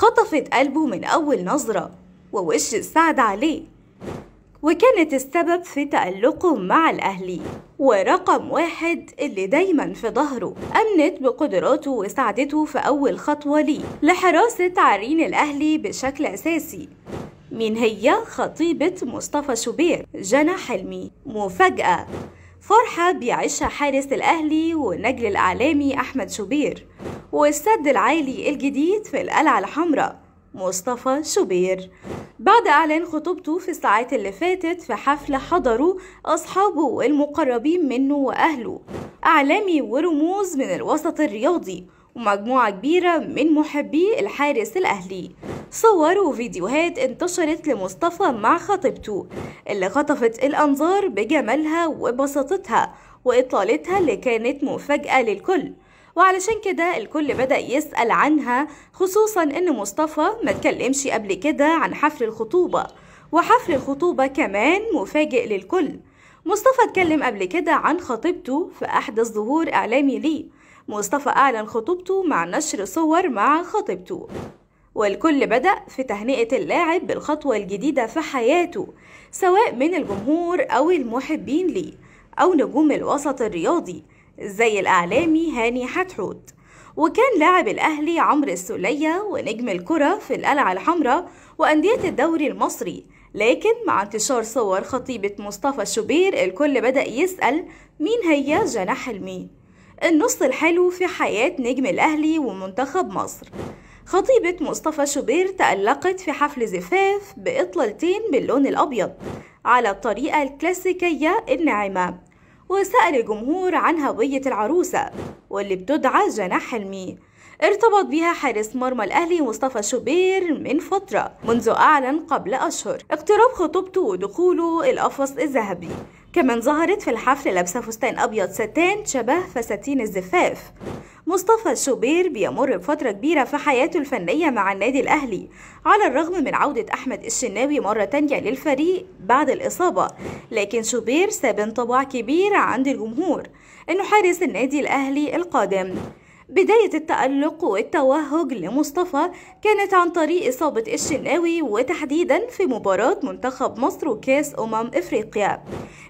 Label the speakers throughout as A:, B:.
A: خطفت قلبه من أول نظرة ووش السعد عليه وكانت السبب في تألقه مع الأهلي ورقم واحد اللي دايما في ظهره أمنت بقدراته وساعدته في أول خطوة ليه لحراسة عرين الأهلي بشكل أساسي مين هي خطيبة مصطفى شوبير جنى حلمي مفاجأة فرحة بيعيشها حارس الأهلي ونجل الإعلامي أحمد شوبير والسد العالي الجديد في القلعة الحمراء مصطفى شوبير بعد إعلان خطوبته في الساعات اللي فاتت في حفل حضره أصحابه والمقربين منه وأهله أعلامي ورموز من الوسط الرياضي ومجموعة كبيرة من محبي الحارس الأهلي صوروا فيديوهات انتشرت لمصطفى مع خطيبته اللي خطفت الأنظار بجمالها وبساطتها وإطلالتها اللي كانت مفاجأة للكل وعلشان كده الكل بدأ يسأل عنها خصوصا ان مصطفى ما تكلمش قبل كده عن حفل الخطوبة وحفل الخطوبة كمان مفاجئ للكل مصطفى اتكلم قبل كده عن خطيبته في أحدث ظهور إعلامي ليه مصطفى أعلن خطوبته مع نشر صور مع خطيبته والكل بدأ في تهنئة اللاعب بالخطوة الجديدة في حياته سواء من الجمهور أو المحبين ليه أو نجوم الوسط الرياضي زي الإعلامي هاني حتحوت وكان لاعب الأهلي عمرو السولية ونجم الكرة في القلعة الحمراء وأندية الدوري المصري لكن مع انتشار صور خطيبة مصطفى شوبير الكل بدأ يسأل مين هي جناح حلمي النص الحلو في حياة نجم الأهلي ومنتخب مصر خطيبة مصطفى شوبير تألقت في حفل زفاف بإطلالتين باللون الأبيض على الطريقة الكلاسيكية الناعمة وسأل الجمهور عن هوية العروسة واللي بتدعى جناح حلمي ارتبط بها حارس مرمى الأهلي مصطفى شوبير من فترة منذ أعلن قبل أشهر اقتراب خطوبته ودخوله القفص الذهبي كمان ظهرت في الحفل لابسة فستان أبيض ستان شبه فساتين الزفاف مصطفى الشوبير بيمر بفترة كبيرة في حياته الفنية مع النادي الأهلي على الرغم من عودة أحمد الشناوي مرة تانية للفريق بعد الإصابة لكن شوبير ساب انطباع كبير عند الجمهور إنه حارس النادي الأهلي القادم بداية التألق والتوهج لمصطفى كانت عن طريق إصابة الشناوي وتحديدا في مباراة منتخب مصر وكاس أمم إفريقيا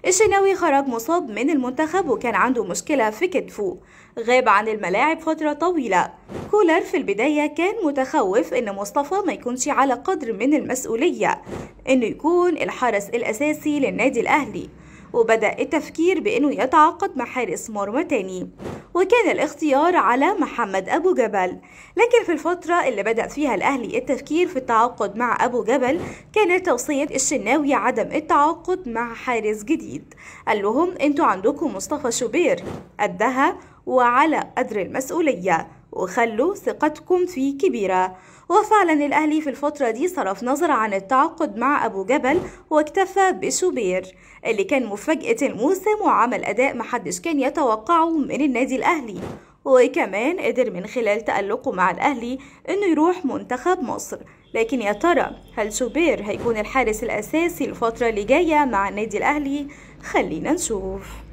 A: الشناوي خرج مصاب من المنتخب وكان عنده مشكلة في كتفه غاب عن الملاعب فترة طويلة كولر في البداية كان متخوف إن مصطفى ما يكونش على قدر من المسؤولية إنه يكون الحرس الأساسي للنادي الأهلي وبدأ التفكير بإنه يتعاقد مع حارس مرمى تاني وكان الاختيار على محمد أبو جبل لكن في الفترة اللي بدأ فيها الأهلي التفكير في التعاقد مع أبو جبل كانت توصية الشناوي عدم التعاقد مع حارس جديد قال لهم انتوا عندكم مصطفى شوبير أدها وعلى قدر المسؤولية وخلوا ثقتكم فيه كبيرة وفعلا الأهلي في الفترة دي صرف نظر عن التعاقد مع أبو جبل واكتفى بشوبير اللي كان مفاجأة الموسم وعمل أداء محدش كان يتوقعه من النادي الأهلي وكمان قدر من خلال تألقه مع الأهلي إنه يروح منتخب مصر لكن يا ترى هل شوبير هيكون الحارس الأساسي الفترة اللي جاية مع النادي الأهلي؟ خلينا نشوف